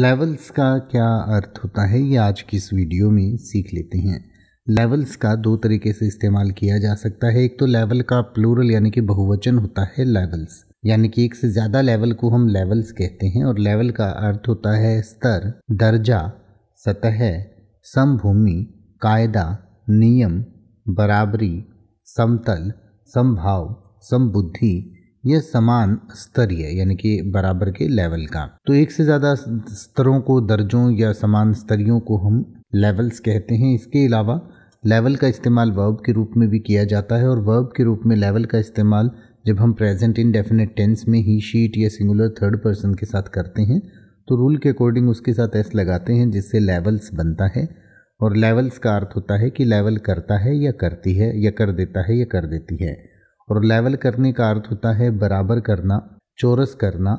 levels का क्या अर्थ होता है ये आज की इस वीडियो में सीख लेते हैं लेवल्स का दो तरीके से इस्तेमाल किया जा सकता है एक तो लेवल का प्लूरल यानी कि बहुवचन होता है लेवल्स यानी कि एक से ज़्यादा लेवल को हम लेवल्स कहते हैं और लेवल का अर्थ होता है स्तर दर्जा सतह समभूमि कायदा नियम बराबरी समतल समभाव समबुद्धि यह समान स्तरीय यानी कि बराबर के लेवल का तो एक से ज़्यादा स्तरों को दर्जों या समान स्तरीयों को हम लेवल्स कहते हैं इसके अलावा लेवल का इस्तेमाल वर्ब के रूप में भी किया जाता है और वर्ब के रूप में लेवल का इस्तेमाल जब हम प्रेजेंट इनडेफिनेट टेंस में ही शीट या सिंगुलर थर्ड पर्सन के साथ करते हैं तो रूल के अकॉर्डिंग उसके साथ एस लगाते हैं जिससे लेवल्स बनता है और लेवल्स का अर्थ होता है कि लेवल करता है या करती है या कर देता है या कर देती है और लेवल करने का अर्थ होता है बराबर करना चोरस करना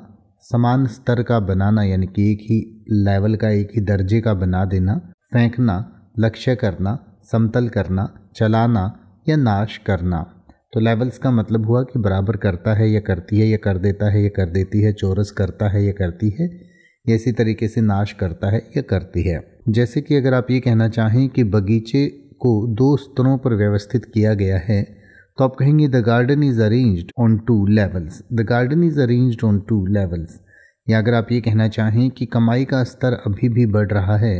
समान स्तर का बनाना यानी कि एक ही लेवल का एक ही दर्जे का बना देना फेंकना लक्ष्य करना समतल करना चलाना या नाश करना तो लेवल्स का मतलब हुआ कि बराबर करता है या करती है या कर देता है या कर देती है चोरस करता है या करती है या इसी तरीके से नाश करता है या करती है जैसे कि अगर आप ये कहना चाहें कि बगीचे को दो स्तरों पर व्यवस्थित किया गया है तो आप कहेंगे the garden is arranged on two levels the garden is arranged on two levels या अगर आप ये कहना चाहें कि कमाई का स्तर अभी भी बढ़ रहा है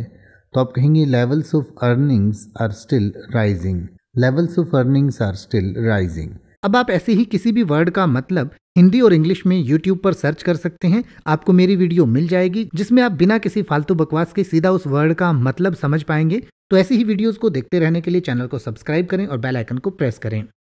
तो आप कहेंगे levels of earnings are still rising levels of earnings are still rising अब आप ऐसे ही किसी भी वर्ड का मतलब हिंदी और इंग्लिश में यूट्यूब पर सर्च कर सकते हैं आपको मेरी वीडियो मिल जाएगी जिसमें आप बिना किसी फालतू बकवास के सीधा उस वर्ड का मतलब समझ पाएंगे तो ऐसी ही वीडियोस को देखते रहने के लिए चैनल को सब्सक्राइब करें और बेल आइकन को प्रेस करें